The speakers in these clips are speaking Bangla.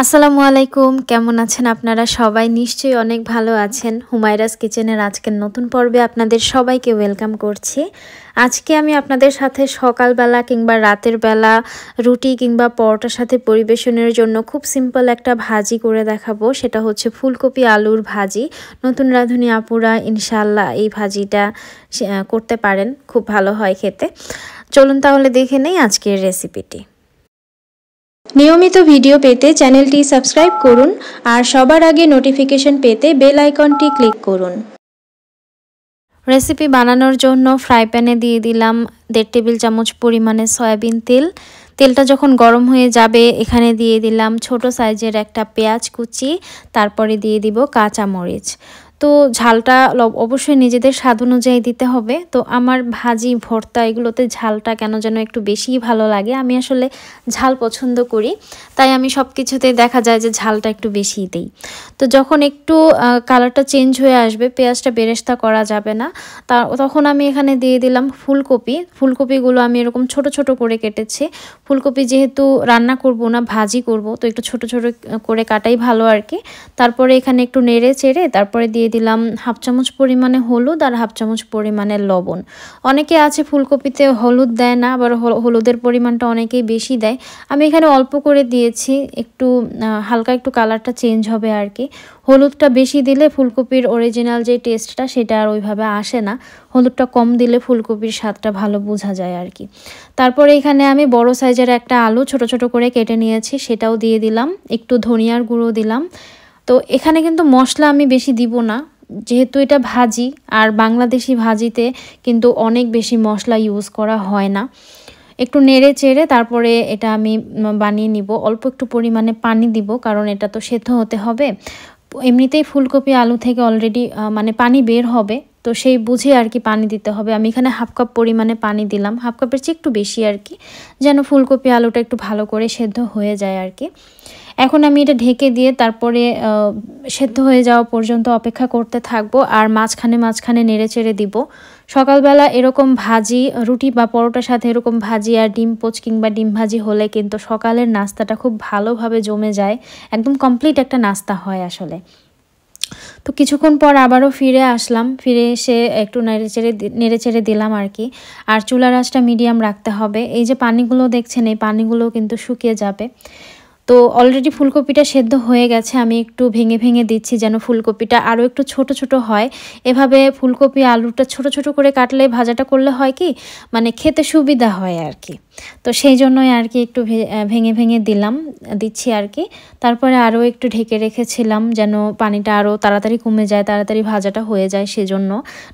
আসসালামু আলাইকুম কেমন আছেন আপনারা সবাই নিশ্চয়ই অনেক ভালো আছেন হুমায়রাস কিচেনের আজকের নতুন পর্বে আপনাদের সবাইকে ওয়েলকাম করছি আজকে আমি আপনাদের সাথে সকালবেলা কিংবা রাতের বেলা রুটি কিংবা পরোটার সাথে পরিবেশনের জন্য খুব সিম্পল একটা ভাজি করে দেখাবো সেটা হচ্ছে ফুলকপি আলুর ভাজি নতুন রাঁধুনি আপুরা ইনশাল্লাহ এই ভাজিটা করতে পারেন খুব ভালো হয় খেতে চলুন তাহলে দেখে নেই আজকের রেসিপিটি নিয়মিত ভিডিও পেতে চ্যানেলটি সাবস্ক্রাইব করুন আর সবার আগে নোটিফিকেশন পেতে বেল আইকনটি ক্লিক করুন রেসিপি বানানোর জন্য ফ্রাই প্যানে দিয়ে দিলাম দেড় টেবিল চামচ পরিমাণে সয়াবিন তেল তেলটা যখন গরম হয়ে যাবে এখানে দিয়ে দিলাম ছোট সাইজের একটা পেঁয়াজ কুচি তারপরে দিয়ে দিব কাঁচামরিচ তো ঝালটা অবশ্যই নিজেদের স্বাদ অনুযায়ী দিতে হবে তো আমার ভাজি ভর্তা এগুলোতে ঝালটা কেন যেন একটু বেশিই ভালো লাগে আমি আসলে ঝাল পছন্দ করি তাই আমি সব কিছুতে দেখা যায় যে ঝালটা একটু বেশি দিই তো যখন একটু কালারটা চেঞ্জ হয়ে আসবে পেঁয়াজটা বেরেস্তা করা যাবে না তা তখন আমি এখানে দিয়ে দিলাম ফুলকপি ফুলকপিগুলো আমি এরকম ছোট ছোট করে কেটেছি ফুলকপি যেহেতু রান্না করব না ভাজি করব তো একটু ছোট ছোট করে কাটাই ভালো আর কি তারপরে এখানে একটু নেড়ে চেড়ে তারপরে দিয়ে দিলাম হাফ চামচ পরিমাণে হলুদ আর হাফ চামচ পরিমাণে লবণ অনেকে আছে ফুলকপিতে হলুদ দেয় না আবার হলুদের পরিমাণটা অনেকেই বেশি দেয় আমি এখানে অল্প করে দিয়েছি একটু হালকা একটু কালারটা চেঞ্জ হবে আর কি হলুদটা বেশি দিলে ফুলকপির অরিজিনাল যে টেস্টটা সেটা আর ওইভাবে আসে না হলুদটা কম দিলে ফুলকপির স্বাদটা ভালো বোঝা যায় আর কি তারপরে এখানে আমি বড় সাইজের একটা আলু ছোট ছোট করে কেটে নিয়েছি সেটাও দিয়ে দিলাম একটু ধনিয়ার গুঁড়ো দিলাম তো এখানে কিন্তু মশলা আমি বেশি দিব না যেহেতু এটা ভাজি আর বাংলাদেশি ভাজিতে কিন্তু অনেক বেশি মশলা ইউজ করা হয় না একটু নেড়ে চেড়ে তারপরে এটা আমি বানিয়ে নিব অল্প একটু পরিমাণে পানি দিব কারণ এটা তো সেদ্ধ হতে হবে এমনিতেই ফুলকপি আলু থেকে অলরেডি মানে পানি বের হবে তো সেই বুঝে আর কি পানি দিতে হবে আমি এখানে হাফ কাপ পরিমাণে পানি দিলাম হাফ কাপের চেয়ে একটু বেশি আর কি যেন ফুলকপি আলুটা একটু ভালো করে সেদ্ধ হয়ে যায় আর কি এখন আমি এটা ঢেকে দিয়ে তারপরে সেদ্ধ হয়ে যাওয়া পর্যন্ত অপেক্ষা করতে থাকবো আর মাঝখানে মাঝখানে নেড়ে চেড়ে দিব সকালবেলা এরকম ভাজি রুটি বা পরোটার সাথে এরকম ভাজি আর ডিম পোচ কিংবা ডিম ভাজি হলে কিন্তু সকালের নাস্তাটা খুব ভালোভাবে জমে যায় একদম কমপ্লিট একটা নাস্তা হয় আসলে তো কিছুক্ষণ পর আবারও ফিরে আসলাম ফিরে এসে একটু নেড়ে নেড়ে চেড়ে দিলাম আর কি আর চুলার আঁচটা মিডিয়াম রাখতে হবে এই যে পানিগুলো দেখছেন এই পানিগুলো কিন্তু শুকিয়ে যাবে তো অলরেডি ফুলকপিটা সেদ্ধ হয়ে গেছে আমি একটু ভেঙে ভেঙে দিচ্ছি যেন ফুলকপিটা আরও একটু ছোট ছোট হয় এভাবে ফুলকপি আলুটা ছোট ছোট করে কাটলে ভাজাটা করলে হয় কি মানে খেতে সুবিধা হয় আর কি তো সেই জন্যই আর কি একটু ভেঙে ভেঙে দিলাম দিচ্ছি আর কি তারপরে আরও একটু ঢেকে রেখেছিলাম যেন পানিটা আরও তাড়াতাড়ি কমে যায় তাড়াতাড়ি ভাজাটা হয়ে যায় সেজন্য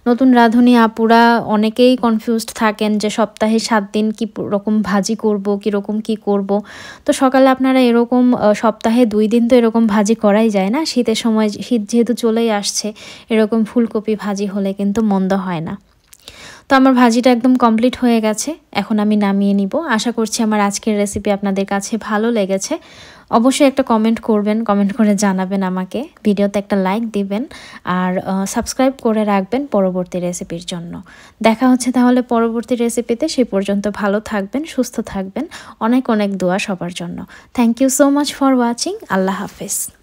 নতুন রাঁধুনি আপুরা অনেকেই কনফিউজড থাকেন যে সপ্তাহে সাত দিন কী রকম ভাজি করব কীরকম কি করব তো সকালে আপনারা এরকম সপ্তাহে দুই দিন তো এরকম ভাজি করাই যায় না শীতের সময় শীত যেহেতু চলেই আসছে এরকম ফুলকপি ভাজি হলে কিন্তু মন্দ হয় না তো আমার ভাজিটা একদম কমপ্লিট হয়ে গেছে এখন আমি নামিয়ে নিব আশা করছি আমার আজকের রেসিপি আপনাদের কাছে ভালো লেগেছে অবশ্যই একটা কমেন্ট করবেন কমেন্ট করে জানাবেন আমাকে ভিডিওতে একটা লাইক দিবেন আর সাবস্ক্রাইব করে রাখবেন পরবর্তী রেসিপির জন্য দেখা হচ্ছে তাহলে পরবর্তী রেসিপিতে সেই পর্যন্ত ভালো থাকবেন সুস্থ থাকবেন অনেক অনেক দোয়া সবার জন্য thank you so much for watching Allah হাফেজ